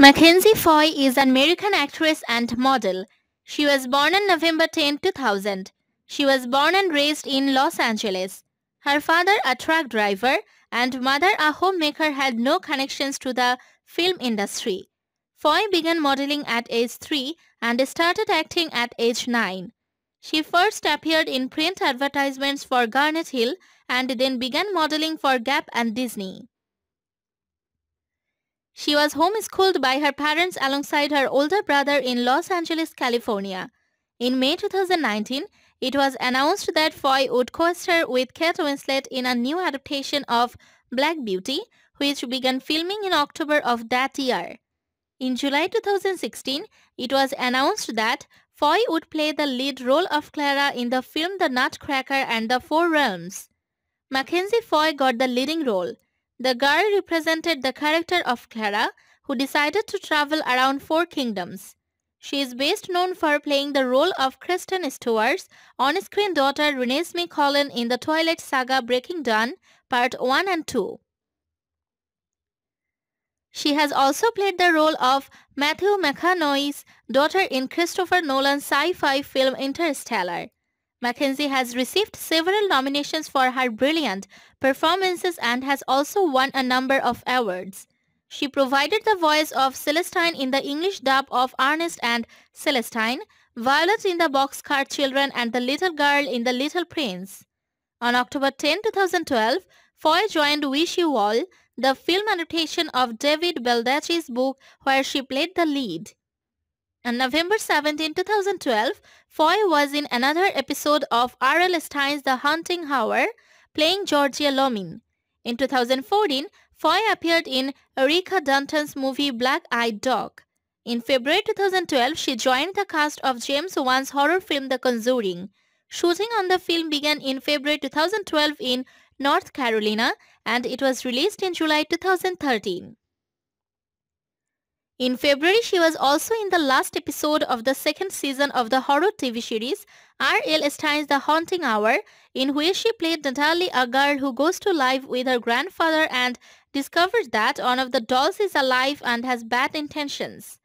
Mackenzie Foy is an American actress and model. She was born on November 10, 2000. She was born and raised in Los Angeles. Her father, a truck driver, and mother, a homemaker, had no connections to the film industry. Foy began modeling at age 3 and started acting at age 9. She first appeared in print advertisements for Garnet Hill and then began modeling for Gap and Disney. She was homeschooled by her parents alongside her older brother in Los Angeles, California. In May 2019, it was announced that Foy would co-star with Kate Winslet in a new adaptation of Black Beauty, which began filming in October of that year. In July 2016, it was announced that Foy would play the lead role of Clara in the film The Nutcracker and the Four Realms. Mackenzie Foy got the leading role. The girl represented the character of Clara, who decided to travel around four kingdoms. She is best known for playing the role of Kristen Stewart's on-screen daughter Renesmee Collin in the Twilight Saga Breaking Dawn Part 1 and 2. She has also played the role of Matthew McConaughey's daughter in Christopher Nolan's sci-fi film Interstellar. Mackenzie has received several nominations for her brilliant performances and has also won a number of awards. She provided the voice of Celestine in the English dub of Ernest and Celestine, Violet in the Boxcar Children and the Little Girl in the Little Prince. On October 10, 2012, Foy joined Wish You All, the film adaptation of David Baldacci's book where she played the lead. On November 17, 2012, Foy was in another episode of R.L. Stein's The Hunting Hour, playing Georgia Lomin. In 2014, Foy appeared in Erika Dunton's movie Black Eyed Dog. In February 2012, she joined the cast of James Wan's horror film The Conjuring. Shooting on the film began in February 2012 in North Carolina and it was released in July 2013. In February, she was also in the last episode of the second season of the horror TV series R.L. Stein's The Haunting Hour, in which she played Natalie, a girl who goes to live with her grandfather and discovers that one of the dolls is alive and has bad intentions.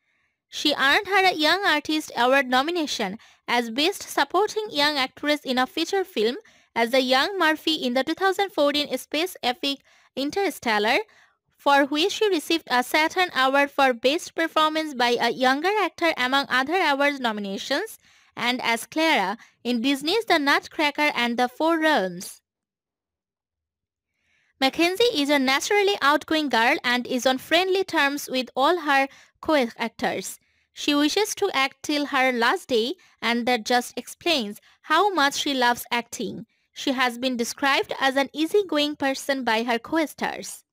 She earned her a Young Artist Award nomination as Best Supporting Young Actress in a Feature Film as the young Murphy in the 2014 space epic Interstellar, for which she received a Saturn Award for Best Performance by a Younger Actor among other awards nominations, and as Clara in Disney's The Nutcracker and the Four Realms. Mackenzie is a naturally outgoing girl and is on friendly terms with all her co-actors. She wishes to act till her last day and that just explains how much she loves acting. She has been described as an easygoing person by her co-stars.